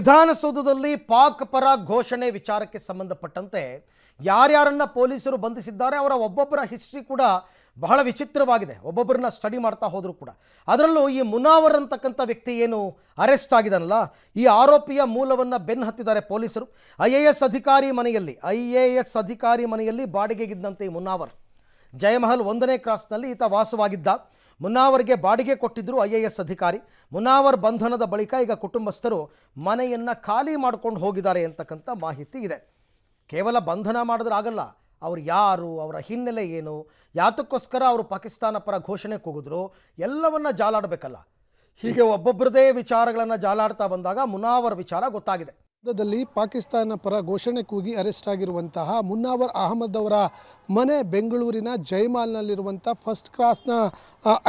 ವಿಧಾನಸೌಧದಲ್ಲಿ ಪಾಕ್ ಪರ ಘೋಷಣೆ ವಿಚಾರಕ್ಕೆ ಸಂಬಂಧಪಟ್ಟಂತೆ ಯಾರ್ಯಾರನ್ನ ಪೊಲೀಸರು ಬಂಧಿಸಿದ್ದಾರೆ ಅವರ ಒಬ್ಬೊಬ್ಬರ ಹಿಸ್ಟ್ರಿ ಕೂಡ ಬಹಳ ವಿಚಿತ್ರವಾಗಿದೆ ಒಬ್ಬೊಬ್ಬರನ್ನ ಸ್ಟಡಿ ಮಾಡ್ತಾ ಹೋದರೂ ಕೂಡ ಅದರಲ್ಲೂ ಈ ಮುನಾವರ್ ಅಂತಕ್ಕಂಥ ವ್ಯಕ್ತಿ ಏನು ಅರೆಸ್ಟ್ ಆಗಿದನಲ್ಲ ಈ ಆರೋಪಿಯ ಮೂಲವನ್ನು ಬೆನ್ನು ಹತ್ತಿದ್ದಾರೆ ಪೊಲೀಸರು ಐ ಎ ಎಸ್ ಅಧಿಕಾರಿ ಮನೆಯಲ್ಲಿ ಐ ಎ ಎಸ್ ಅಧಿಕಾರಿ ಮನೆಯಲ್ಲಿ ಬಾಡಿಗೆಗಿದ್ದಂತೆ ಈ ಮುನಾವರ್ ಜಯಮಹಲ್ ಒಂದನೇ ಕ್ರಾಸ್ನಲ್ಲಿ ಈತ ವಾಸವಾಗಿದ್ದ ಮುನ್ನಾವರ್ಗೆ ಬಾಡಿಗೆ ಕೊಟ್ಟಿದ್ದರು ಐ ಎ ಎಸ್ ಅಧಿಕಾರಿ ಮುನ್ನಾವರ್ ಬಂಧನದ ಬಳಿಕ ಈಗ ಕುಟುಂಬಸ್ಥರು ಮನೆಯನ್ನು ಖಾಲಿ ಮಾಡ್ಕೊಂಡು ಹೋಗಿದ್ದಾರೆ ಅಂತಕ್ಕಂಥ ಮಾಹಿತಿ ಇದೆ ಕೇವಲ ಬಂಧನ ಮಾಡಿದ್ರೆ ಆಗಲ್ಲ ಅವರು ಯಾರು ಅವರ ಹಿನ್ನೆಲೆ ಏನು ಯಾತಕ್ಕೋಸ್ಕರ ಅವರು ಪಾಕಿಸ್ತಾನ ಪರ ಘೋಷಣೆ ಕೂಗಿದ್ರು ಎಲ್ಲವನ್ನ ಜಾಲಾಡಬೇಕಲ್ಲ ಹೀಗೆ ಒಬ್ಬೊಬ್ಬರದೇ ವಿಚಾರಗಳನ್ನು ಜಾಲಾಡ್ತಾ ಬಂದಾಗ ಮುನಾವರ್ ವಿಚಾರ ಗೊತ್ತಾಗಿದೆ ಯುದ್ಧದಲ್ಲಿ ಪಾಕಿಸ್ತಾನ ಪರ ಘೋಷಣೆ ಕೂಗಿ ಅರೆಸ್ಟ್ ಆಗಿರುವಂತಹ ಮುನ್ನಾವರ್ ಅಹಮದ್ ಅವರ ಮನೆ ಬೆಂಗಳೂರಿನ ಜೈಮಾಲ್ನಲ್ಲಿರುವಂಥ ಫಸ್ಟ್ ಕ್ರಾಸ್ನ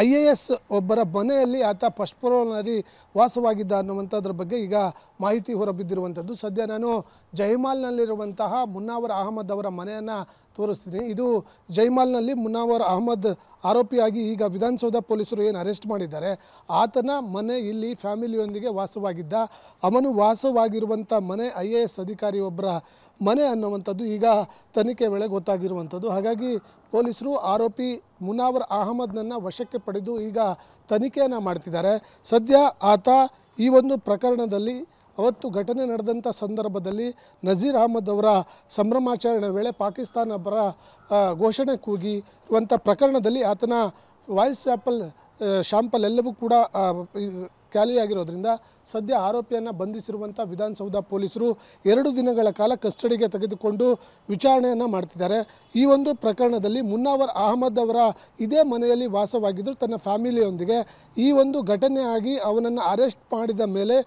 ಐ ಎ ಎಸ್ ಒಬ್ಬರ ಮನೆಯಲ್ಲಿ ಆತ ಫಸ್ಟ್ ಪ್ರೋನಲ್ಲಿ ವಾಸವಾಗಿದ್ದ ಅನ್ನುವಂಥದ್ರ ಬಗ್ಗೆ ಈಗ ಮಾಹಿತಿ ಹೊರಬಿದ್ದಿರುವಂಥದ್ದು ಸದ್ಯ ನಾನು ಜೈಮಾಲ್ನಲ್ಲಿರುವಂತಹ ಮುನ್ನಾವರ್ ಅಹಮದ್ ಅವರ ಮನೆಯನ್ನು ತೋರಿಸ್ತೀನಿ ಇದು ಜೈಮಾಲ್ನಲ್ಲಿ ಮುನ್ನಾವರ್ ಅಹಮದ್ ಆರೋಪಿಯಾಗಿ ಈಗ ವಿಧಾನಸೌಧ ಪೊಲೀಸರು ಏನು ಅರೆಸ್ಟ್ ಮಾಡಿದ್ದಾರೆ ಆತನ ಮನೆ ಇಲ್ಲಿ ಫ್ಯಾಮಿಲಿಯೊಂದಿಗೆ ವಾಸವಾಗಿದ್ದ ಅವನು ವಾಸವಾಗಿರುವಂಥ ಮನೆ ಐ ಎ ಎಸ್ ಅಧಿಕಾರಿಯೊಬ್ಬರ ಮನೆ ಅನ್ನುವಂಥದ್ದು ಈಗ ತನಿಖೆ ವೇಳೆ ಗೊತ್ತಾಗಿರುವಂಥದ್ದು ಹಾಗಾಗಿ ಪೊಲೀಸರು ಆರೋಪಿ ಮುನಾವರ್ ಅಹಮದ್ನನ್ನು ವಶಕ್ಕೆ ಪಡೆದು ಈಗ ತನಿಖೆಯನ್ನು ಮಾಡ್ತಿದ್ದಾರೆ ಸದ್ಯ ಆತ ಈ ಒಂದು ಪ್ರಕರಣದಲ್ಲಿ ಅವತ್ತು ಘಟನೆ ನಡೆದಂಥ ಸಂದರ್ಭದಲ್ಲಿ ನಜೀರ್ ಅಹಮದ್ ಅವರ ಸಂಭ್ರಮಾಚರಣೆ ವೇಳೆ ಪಾಕಿಸ್ತಾನ ಪರ ಘೋಷಣೆ ಕೂಗಿ ಇರುವಂಥ ಪ್ರಕರಣದಲ್ಲಿ ಆತನ ವಾಯ್ಸ್ ಆ್ಯಪಲ್ ಶಾಂಪಲ್ ಎಲ್ಲವೂ ಕೂಡ ಖಾಲಿಯಾಗಿರೋದ್ರಿಂದ ಸದ್ಯ ಆರೋಪಿಯನ್ನು ಬಂಧಿಸಿರುವಂಥ ವಿಧಾನಸೌಧ ಪೊಲೀಸರು ಎರಡು ದಿನಗಳ ಕಾಲ ಕಸ್ಟಡಿಗೆ ತೆಗೆದುಕೊಂಡು ವಿಚಾರಣೆಯನ್ನು ಮಾಡ್ತಿದ್ದಾರೆ ಈ ಒಂದು ಪ್ರಕರಣದಲ್ಲಿ ಮುನ್ನಾವರ್ ಅಹಮದ್ ಅವರ ಇದೇ ಮನೆಯಲ್ಲಿ ವಾಸವಾಗಿದ್ದರು ತನ್ನ ಫ್ಯಾಮಿಲಿಯೊಂದಿಗೆ ಈ ಒಂದು ಘಟನೆ ಆಗಿ ಅವನನ್ನು ಅರೆಸ್ಟ್ ಮಾಡಿದ ಮೇಲೆ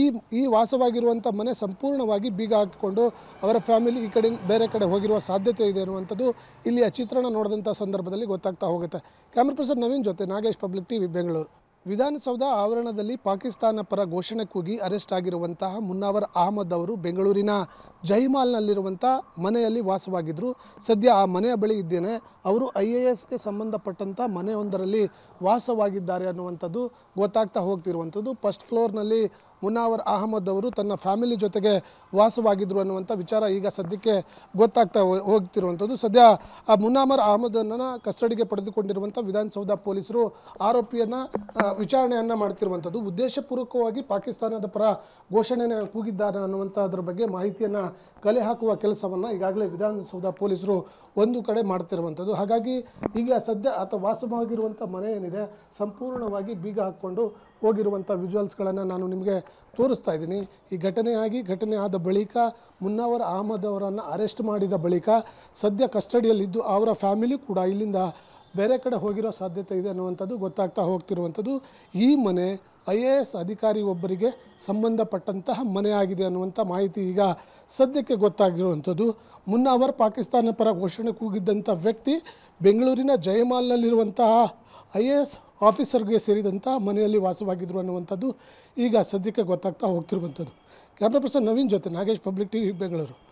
ಈ ಈ ವಾಸವಾಗಿರುವಂಥ ಮನೆ ಸಂಪೂರ್ಣವಾಗಿ ಬೀಗ ಹಾಕಿಕೊಂಡು ಅವರ ಫ್ಯಾಮಿಲಿ ಈ ಕಡೆ ಬೇರೆ ಕಡೆ ಹೋಗಿರುವ ಸಾಧ್ಯತೆ ಇದೆ ಅನ್ನುವಂಥದ್ದು ಇಲ್ಲಿಯ ಚಿತ್ರಣ ನೋಡಿದಂಥ ಸಂದರ್ಭದಲ್ಲಿ ಗೊತ್ತಾಗ್ತಾ ಹೋಗುತ್ತೆ ಕ್ಯಾಮ್ರಾ ಪರ್ಸನ್ ನವೀನ್ ಜೊತೆ ನಾಗೇಶ್ ಪಬ್ಲಿಕ್ ಟಿವಿ ಬೆಂಗಳೂರು ವಿಧಾನಸೌಧ ಆವರಣದಲ್ಲಿ ಪಾಕಿಸ್ತಾನ ಪರ ಘೋಷಣೆ ಕೂಗಿ ಅರೆಸ್ಟ್ ಆಗಿರುವಂತಹ ಮುನ್ನಾವರ್ ಅಹಮದ್ ಅವರು ಬೆಂಗಳೂರಿನ ಜೈಮಾಲ್ನಲ್ಲಿರುವಂಥ ಮನೆಯಲ್ಲಿ ವಾಸವಾಗಿದ್ದರು ಸದ್ಯ ಆ ಮನೆಯ ಬಳಿ ಇದ್ದೇನೆ ಅವರು ಐ ಎ ಎಸ್ಗೆ ಸಂಬಂಧಪಟ್ಟಂಥ ಮನೆಯೊಂದರಲ್ಲಿ ವಾಸವಾಗಿದ್ದಾರೆ ಅನ್ನುವಂಥದ್ದು ಗೊತ್ತಾಗ್ತಾ ಹೋಗ್ತಿರುವಂಥದ್ದು ಫಸ್ಟ್ ಫ್ಲೋರ್ನಲ್ಲಿ ಮುನ್ನಾವರ್ ಅಹಮದ್ ಅವರು ತನ್ನ ಫ್ಯಾಮಿಲಿ ಜೊತೆಗೆ ವಾಸವಾಗಿದ್ದರು ಅನ್ನುವಂಥ ವಿಚಾರ ಈಗ ಸದ್ಯಕ್ಕೆ ಗೊತ್ತಾಗ್ತಾ ಹೋಗ್ತಿರುವಂಥದ್ದು ಸದ್ಯ ಆ ಮುನ್ನಾವರ್ ಅಹಮದನ್ನು ಕಸ್ಟಡಿಗೆ ಪಡೆದುಕೊಂಡಿರುವಂಥ ವಿಧಾನಸೌಧ ಪೊಲೀಸರು ಆರೋಪಿಯನ್ನು ವಿಚಾರಣೆಯನ್ನು ಮಾಡ್ತಿರುವಂಥದ್ದು ಉದ್ದೇಶಪೂರ್ವಕವಾಗಿ ಪಾಕಿಸ್ತಾನದ ಪರ ಘೋಷಣೆಯನ್ನು ಕೂಗಿದ್ದಾರೆ ಅನ್ನುವಂಥದ್ರ ಬಗ್ಗೆ ಮಾಹಿತಿಯನ್ನು ಕಲೆ ಹಾಕುವ ಕೆಲಸವನ್ನು ಈಗಾಗಲೇ ವಿಧಾನಸೌಧ ಪೊಲೀಸರು ಒಂದು ಕಡೆ ಮಾಡ್ತಿರುವಂಥದ್ದು ಹಾಗಾಗಿ ಈಗ ಸದ್ಯ ಆತ ವಾಸವಾಗಿರುವಂಥ ಮನೆ ಏನಿದೆ ಸಂಪೂರ್ಣವಾಗಿ ಬೀಗ ಹಾಕ್ಕೊಂಡು ಹೋಗಿರುವಂಥ ವಿಜುವಲ್ಸ್ಗಳನ್ನು ನಾನು ನಿಮಗೆ ತೋರಿಸ್ತಾ ಇದ್ದೀನಿ ಈ ಘಟನೆಯಾಗಿ ಘಟನೆ ಆದ ಬಳಿಕ ಮುನ್ನವರ್ ಅಹಮದ್ ಅವರನ್ನು ಅರೆಸ್ಟ್ ಮಾಡಿದ ಬಳಿಕ ಸದ್ಯ ಕಸ್ಟಡಿಯಲ್ಲಿದ್ದು ಅವರ ಫ್ಯಾಮಿಲಿ ಕೂಡ ಇಲ್ಲಿಂದ ಬೇರೆ ಕಡೆ ಹೋಗಿರೋ ಸಾಧ್ಯತೆ ಇದೆ ಅನ್ನುವಂಥದ್ದು ಗೊತ್ತಾಗ್ತಾ ಹೋಗ್ತಿರುವಂಥದ್ದು ಈ ಮನೆ ಐ ಎ ಎಸ್ ಅಧಿಕಾರಿ ಒಬ್ಬರಿಗೆ ಸಂಬಂಧಪಟ್ಟಂತಹ ಆಗಿದೆ ಅನ್ನುವಂಥ ಮಾಹಿತಿ ಈಗ ಸದ್ಯಕ್ಕೆ ಗೊತ್ತಾಗಿರುವಂಥದ್ದು ಮುನ್ನ ಅವರ್ ಪಾಕಿಸ್ತಾನ ಪರ ಘೋಷಣೆ ಕೂಗಿದ್ದಂಥ ವ್ಯಕ್ತಿ ಬೆಂಗಳೂರಿನ ಜಯಮಾಲ್ನಲ್ಲಿರುವಂತಹ ಐ ಎ ಎಸ್ ಆಫೀಸರ್ಗೆ ಸೇರಿದಂಥ ಮನೆಯಲ್ಲಿ ವಾಸವಾಗಿದ್ದರು ಅನ್ನುವಂಥದ್ದು ಈಗ ಸದ್ಯಕ್ಕೆ ಗೊತ್ತಾಗ್ತಾ ಹೋಗ್ತಿರುವಂಥದ್ದು ಕ್ಯಾಮ್ರಾ ಪರ್ಸನ್ ನವೀನ್ ಜೊತೆ Nagesh public T V Bengaluru